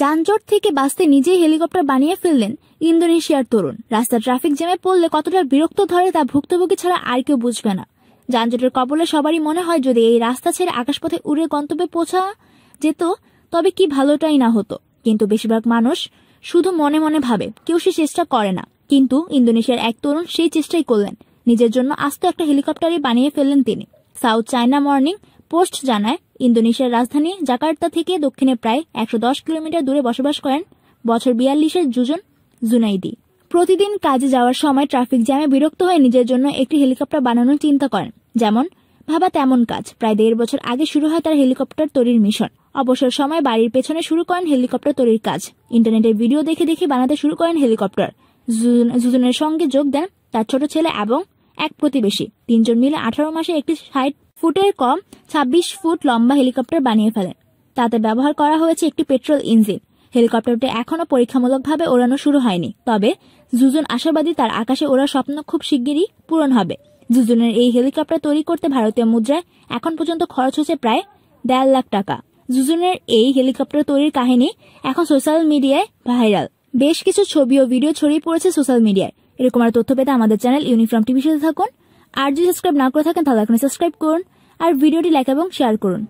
যানজট থেকে বাঁচতে নিজেই হেলিকপ্টার বানিয়ে ফেললেন ইন্দোনেশিয়ার তরুণ রাস্তা ট্রাফিক জ্যামে পড়লে কতটা বিরক্ত ধরে তা ভুক্তভোগী ছাড়া আর কেউ বুঝবে না যানজটের কবলে সবারই মনে হয় যদি এই রাস্তা ছেড়ে আকাশপথে উড়ে গন্তব্যে পৌঁছা যেত তবে কি ভালোটাই না হতো কিন্তু বেশিরভাগ মানুষ শুধু মনে মনে ভাবে কেউ সে চেষ্টা করে না কিন্তু ইন্দোনেশিয়ার এক তরুণ সেই চেষ্টাই করলেন নিজের জন্য আস্ত একটা হেলিকপ্টারই বানিয়ে ফেললেন তিনি সাউথ চায়না মর্নিং পোস্ট জানায় ইন্দোনেশিয়ার রাজধানী জাকার্তা থেকে দক্ষিণে প্রায় একশো কিলোমিটার দূরে বসবাস করেন বছর বিয়াল্লিশের জুজন জুনাইদি প্রতিদিন কাজে যাওয়ার সময় ট্রাফিক জ্যামে বিরক্ত হয়ে নিজের জন্য একটি হেলিকপ্টার বানানোর চিন্তা করেন যেমন ভাবা তেমন কাজ প্রায় দেড় বছর আগে শুরু হয় তার হেলিকপ্টার তৈরির মিশন অবসর সময় বাড়ির পেছনে শুরু করেন হেলিকপ্টার তৈরির কাজ ইন্টারনেটের ভিডিও দেখে দেখে বানাতে শুরু করেন হেলিকপ্টার জুজনের সঙ্গে যোগ দেন তার ছোট ছেলে এবং এক প্রতিবেশী তিনজন মিলে আঠারো মাসে একটি ষাট ফুটের কম ২৬ ফুট লম্বা হেলিকপ্টার বানিয়ে ফেলেন তাতে ব্যবহার করা হয়েছে একটি পেট্রোল ইঞ্জিন হেলিকপ্টারটি এখনও পরীক্ষামূলকভাবে ওড়ানো শুরু হয়নি তবে জুজুন আশাবাদী তার আকাশে ওড়ার স্বপ্ন খুব শিগগিরই পূরণ হবে জুজুনের এই হেলিকপ্টার তৈরি করতে ভারতীয় মুদ্রায় এখন পর্যন্ত খরচ হয়েছে প্রায় দেড় লাখ টাকা জুজুনের এই হেলিকপ্টার তৈরির কাহিনী এখন সোশ্যাল মিডিয়ায় ভাইরাল বেশ কিছু ছবি ও ভিডিও ছড়িয়ে পড়েছে সোশ্যাল মিডিয়ায় এরকম আর তথ্য পেতে আমাদের চ্যানেল ইউনিফর্ম টিভি সাথে থাকুন আর যদি সাবস্ক্রাইব না করে থাকেন তাহলে এখন সাবস্ক্রাইব করুন আর ভিডিওটি লাইক এবং শেয়ার করুন